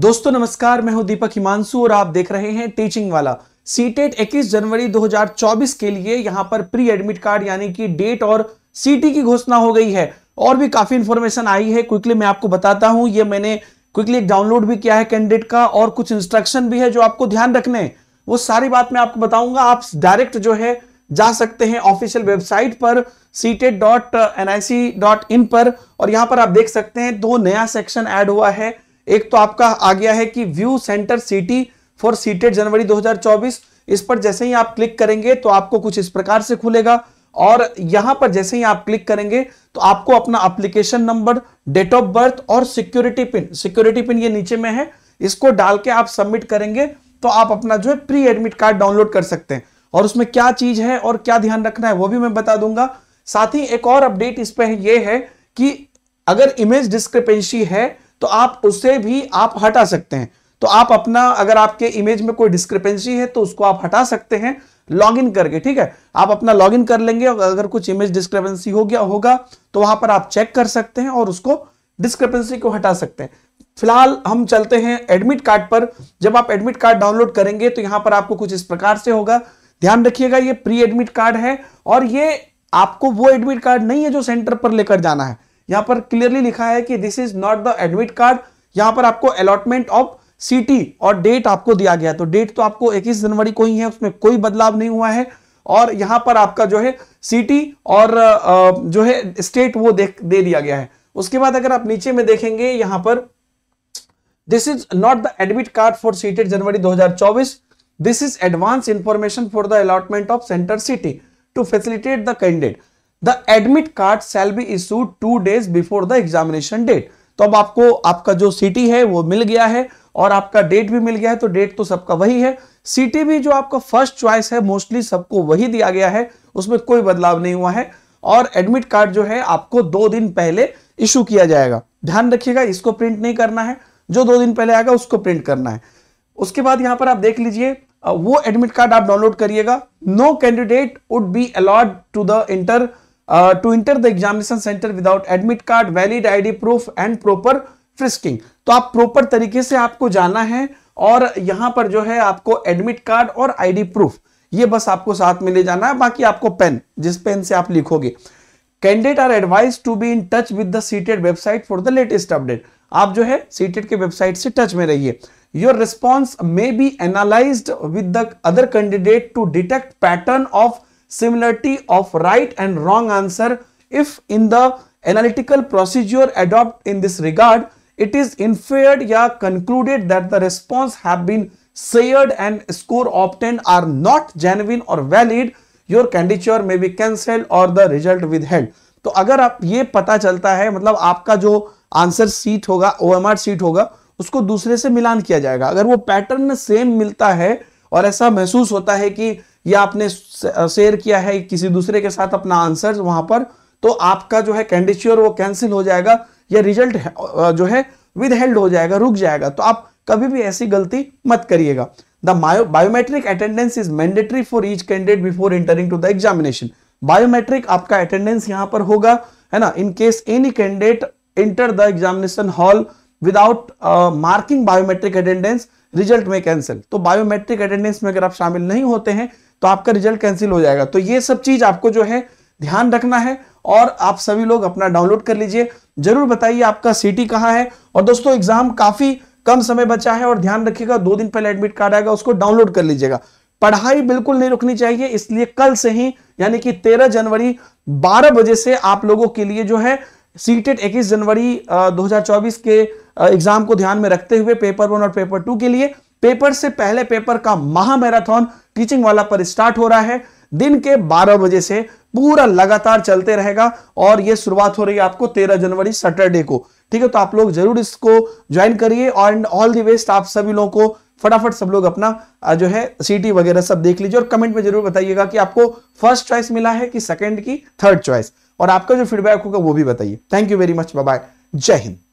दोस्तों नमस्कार मैं हूं दीपक हिमांशु और आप देख रहे हैं टीचिंग वाला e सीटेट 21 जनवरी 2024 के लिए यहां पर प्री एडमिट कार्ड यानी कि डेट और सीटी e की घोषणा हो गई है और भी काफी इंफॉर्मेशन आई है क्विकली मैं आपको बताता हूं ये मैंने क्विकली एक डाउनलोड भी किया है कैंडिडेट का और कुछ इंस्ट्रक्शन भी है जो आपको ध्यान रखने वो सारी बात मैं आपको बताऊंगा आप डायरेक्ट जो है जा सकते हैं ऑफिशियल वेबसाइट पर CTET dot N I C dot in पर और यहां पर आप देख सकते हैं दो नया सेक्शन एड हुआ है एक तो आपका आ गया है कि view centre city for CTET January 2024 इस पर जैसे ही आप क्लिक करेंगे तो आपको कुछ इस प्रकार से खुलेगा और यहां पर जैसे ही आप क्लिक करेंगे तो आपको अपना application number date of birth और सिक्योरिटी पिन सिक्योरिटी पिन ये नीचे में है इसको डाल के आप सबमिट करेंगे तो आप अपना जो है प्री एडमिट कार्ड डाउनलोड कर सकते हैं और उसमें क्या चीज है और क्या ध्यान रखना है वो भी मैं बता दूंगा साथ ही एक और अपडेट इस पर यह है कि अगर इमेज डिस्क्रिपेंसी है तो आप उसे भी आप हटा सकते हैं तो आप अपना अगर आपके इमेज में कोई डिस्क्रिपेंसी है तो उसको आप हटा सकते हैं लॉगिन करके ठीक है आप अपना लॉगिन कर लेंगे अगर कुछ इमेज डिस्क्रिपेंसी हो गया होगा तो वहां पर आप चेक कर सकते हैं और उसको डिस्क्रिपेंसी को हटा सकते हैं फिलहाल हम चलते हैं एडमिट कार्ड पर जब आप एडमिट कार्ड डाउनलोड करेंगे तो यहां पर आपको कुछ इस प्रकार से होगा ध्यान रखिएगा ये प्री एडमिट कार्ड है और ये आपको वो एडमिट कार्ड नहीं है जो सेंटर पर लेकर जाना है यहां पर क्लियरली लिखा है कि this is not the admit card यहां पर आपको अलॉटमेंट ऑफ सिटी और डेट आपको दिया गया तो डेट तो आपको 21 जनवरी को ही है उसमें कोई बदलाव नहीं हुआ है और यहां पर आपका जो है सिटी और जो है स्टेट वो दे, दे दिया गया है उसके बाद अगर आप नीचे में देखेंगे यहां पर this is not the admit card for CTET January 2024 this is advance information for the allotment of centre city to facilitate the candidate the admit card shall be issued two days before the examination date तो अब आपको आपका जो city है वो मिल गया है और आपका डेट भी मिल गया है तो डेट तो सबका वही है सिटी भी जो आपका फर्स्ट चॉइस है मोस्टली सबको वही दिया गया है उसमें कोई बदलाव नहीं हुआ है और एडमिट कार्ड जो है आपको दो दिन पहले इशू किया जाएगा ध्यान रखिएगा इसको प्रिंट नहीं करना है जो दो दिन पहले आएगा उसको प्रिंट करना है उसके बाद यहां पर आप देख लीजिए वो एडमिट कार्ड आप डाउनलोड करिएगा no candidate would be allowed to the enter to enter the examination centre without admit card valid I D proof and proper frisking तो आप प्रॉपर तरीके से आपको जाना है और यहां पर जो है आपको एडमिट कार्ड और आईडी प्रूफ ये बस आपको साथ में ले जाना है बाकी आपको पेन जिस पेन से आप लिखोगे candidate are advised to be in touch with the CTET website for the latest update आप जो है सीटेड के वेबसाइट से टच में रहिए your response may be analysed with the other candidate to detect pattern of similarity of right and wrong answer if in the analytical procedure adopt in this regard it is inferred or concluded that the response have been shared and score obtained are not genuine or valid your candidature may be cancelled or the result withheld तो अगर आप ये पता चलता है मतलब आपका जो आंसर सीट होगा ओ एम आर सीट होगा उसको दूसरे से मिलान किया जाएगा अगर वो पैटर्न सेम मिलता है और ऐसा महसूस होता है कि या आपने शेयर किया है किसी दूसरे के साथ अपना आंसर वहां पर तो आपका जो है कैंडिश्योर वो कैंसिल हो जाएगा या रिजल्ट जो है विदहेल्ड हो जाएगा रुक जाएगा तो आप कभी भी ऐसी गलती मत करिएगा the biometric attendance is mandatory for each candidate before entering to the examination biometric आपका अटेंडेंस यहां पर होगा है ना in case any candidate enter the examination hall without marking biometric attendance result में कैंसिल तो बायोमेट्रिक अटेंडेंस में अगर आप शामिल नहीं होते हैं तो आपका रिजल्ट कैंसिल हो जाएगा तो ये सब चीज आपको जो है ध्यान रखना है और आप सभी लोग अपना डाउनलोड कर लीजिए जरूर बताइए आपका सिटी कहाँ है और दोस्तों एग्जाम काफी कम समय बचा है और ध्यान रखिएगा दो दिन पहले एडमिट कार्ड आएगा उसको डाउनलोड कर लीजिएगा पढ़ाई बिल्कुल नहीं रुकनी चाहिए इसलिए कल से ही यानी कि 13 जनवरी 12 बजे से आप लोगों के लिए जो है सीटेट 21 जनवरी 2024 के एग्जाम को ध्यान में रखते हुए पेपर वन और पेपर टू के लिए पेपर से पहले पेपर का महामैराथन टीचिंग वाला पर स्टार्ट हो रहा है दिन के 12 बजे से पूरा लगातार चलते रहेगा और यह शुरुआत हो रही है आपको 13 जनवरी सैटरडे को ठीक है तो आप लोग जरूर इसको ज्वाइन करिए और ऑल दी बेस्ट आप सभी लोगों को फटाफट सब लोग अपना जो है सीटी वगैरह सब देख लीजिए और कमेंट में जरूर बताइएगा कि आपको फर्स्ट चॉइस मिला है कि सेकेंड की थर्ड चॉइस और आपका जो फीडबैक होगा वो भी बताइए thank you very much bye जय हिंद